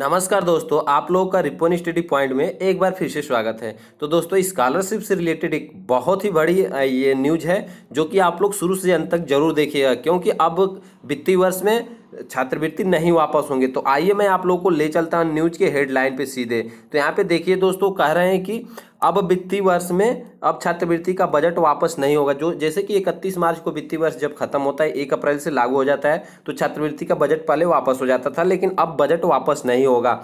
नमस्कार दोस्तों आप लोगों का रिपोन स्टडी पॉइंट में एक बार फिर से स्वागत है तो दोस्तों स्कॉलरशिप से रिलेटेड एक बहुत ही बड़ी ये न्यूज है जो कि आप लोग शुरू से अंत तक जरूर देखिएगा क्योंकि अब वित्तीय वर्ष में छात्रवृत्ति नहीं वापस होंगे तो आइए मैं आप लोगों को ले चलता हूँ न्यूज के हेडलाइन पे सीधे तो यहाँ पे देखिए दोस्तों कह रहे हैं कि अब वित्तीय वर्ष में अब छात्रवृत्ति का बजट वापस नहीं होगा जो जैसे कि इकतीस मार्च को वित्तीय वर्ष जब खत्म होता है एक अप्रैल से लागू हो जाता है तो छात्रवृत्ति का बजट पहले वापस हो जाता था लेकिन अब बजट वापस नहीं होगा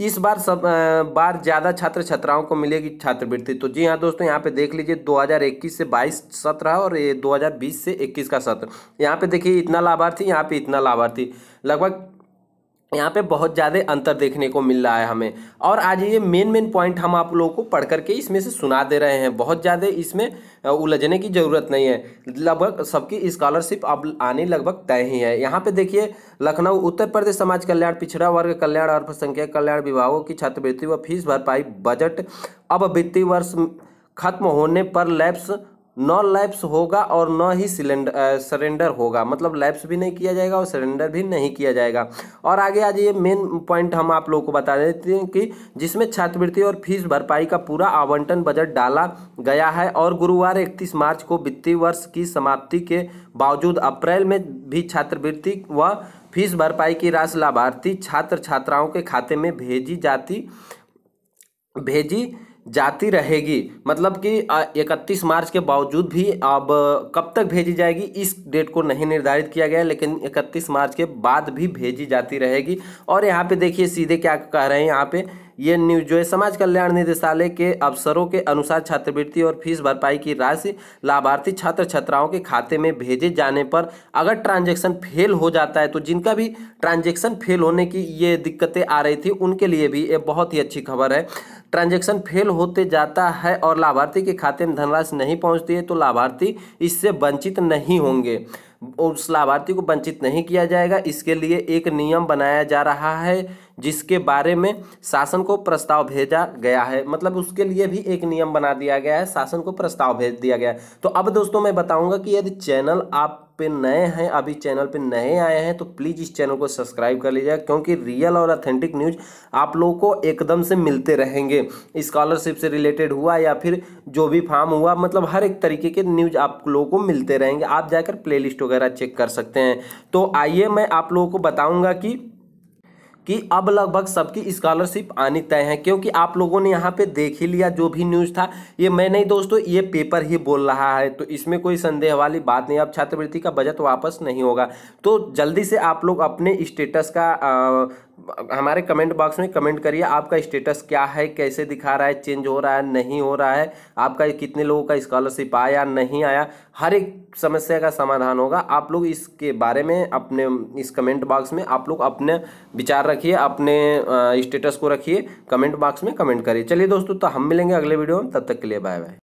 इस बार सब बार ज़्यादा छात्र छात्राओं को मिलेगी छात्रवृत्ति तो जी हाँ दोस्तों यहाँ पे देख लीजिए 2021 से 22 सत्र है और ये 2020 से 21 का सत्र यहाँ पे देखिए इतना लाभार्थी यहाँ पे इतना लाभार्थी लगभग यहाँ पे बहुत ज़्यादा अंतर देखने को मिल रहा है हमें और आज ये मेन मेन पॉइंट हम आप लोगों को पढ़ करके इसमें से सुना दे रहे हैं बहुत ज़्यादा इसमें उलझने की ज़रूरत नहीं है लगभग सबकी स्कॉलरशिप अब आने लगभग तय ही है यहाँ पे देखिए लखनऊ उत्तर प्रदेश समाज कल्याण पिछड़ा वर्ग कल्याण अल्पसंख्यक कल्याण विभागों की छात्रवृत्ति व फीस भरपाई बजट अब वित्तीय वर्ष खत्म होने पर लैब्स न लैप्स होगा और न ही सिलेंडर सरेंडर होगा मतलब लैप्स भी नहीं किया जाएगा और सरेंडर भी नहीं किया जाएगा और आगे आज ये मेन पॉइंट हम आप लोगों को बता देते हैं कि जिसमें छात्रवृत्ति और फीस भरपाई का पूरा आवंटन बजट डाला गया है और गुरुवार इकतीस मार्च को वित्तीय वर्ष की समाप्ति के बावजूद अप्रैल में भी छात्रवृत्ति व फीस भरपाई की राशि लाभार्थी छात्र छात्राओं के खाते में भेजी जाती भेजी जाती रहेगी मतलब कि इकतीस मार्च के बावजूद भी अब कब तक भेजी जाएगी इस डेट को नहीं निर्धारित किया गया लेकिन इकतीस मार्च के बाद भी भेजी जाती रहेगी और यहाँ पे देखिए सीधे क्या कह रहे हैं यहाँ पे ये न्यूज जो है समाज कल्याण निदेशालय के अवसरों के अनुसार छात्रवृत्ति और फीस भरपाई की राशि लाभार्थी छात्र छात्राओं के खाते में भेजे जाने पर अगर ट्रांजेक्शन फेल हो जाता है तो जिनका भी ट्रांजेक्शन फेल होने की ये दिक्कतें आ रही थी उनके लिए भी ये बहुत ही अच्छी खबर है ट्रांजेक्शन फेल होते जाता है और लाभार्थी के खाते में धनराशि नहीं पहुँचती है तो लाभार्थी इससे वंचित नहीं होंगे उस लाभार्थी को वंचित नहीं किया जाएगा इसके लिए एक नियम बनाया जा रहा है जिसके बारे में शासन को प्रस्ताव भेजा गया है मतलब उसके लिए भी एक नियम बना दिया गया है शासन को प्रस्ताव भेज दिया गया है तो अब दोस्तों मैं बताऊंगा कि यदि चैनल आप पे नए हैं अभी चैनल पे नए आए हैं तो प्लीज़ इस चैनल को सब्सक्राइब कर लीजिएगा क्योंकि रियल और ऑथेंटिक न्यूज आप लोगों को एकदम से मिलते रहेंगे स्कॉलरशिप से रिलेटेड हुआ या फिर जो भी फार्म हुआ मतलब हर एक तरीके के न्यूज आप लोगों को मिलते रहेंगे आप जाकर प्लेलिस्ट वगैरह चेक कर सकते हैं तो आइए मैं आप लोगों को बताऊँगा कि कि अब लगभग सबकी स्कॉलरशिप आनी तय है क्योंकि आप लोगों ने यहाँ पे देख ही लिया जो भी न्यूज़ था ये मैं नहीं दोस्तों ये पेपर ही बोल रहा है तो इसमें कोई संदेह वाली बात नहीं अब छात्रवृत्ति का बजट वापस नहीं होगा तो जल्दी से आप लोग अपने स्टेटस का हमारे कमेंट बॉक्स में कमेंट करिए आपका स्टेटस क्या है कैसे दिखा रहा है चेंज हो रहा है नहीं हो रहा है आपका कितने लोगों का स्कॉलरशिप आया नहीं आया हर एक समस्या का समाधान होगा आप लोग इसके बारे में अपने इस कमेंट बॉक्स में आप लोग अपने विचार रखिए अपने स्टेटस को रखिए कमेंट बॉक्स में कमेंट करिए चलिए दोस्तों तो हम मिलेंगे अगले वीडियो में तब तक के लिए बाय बाय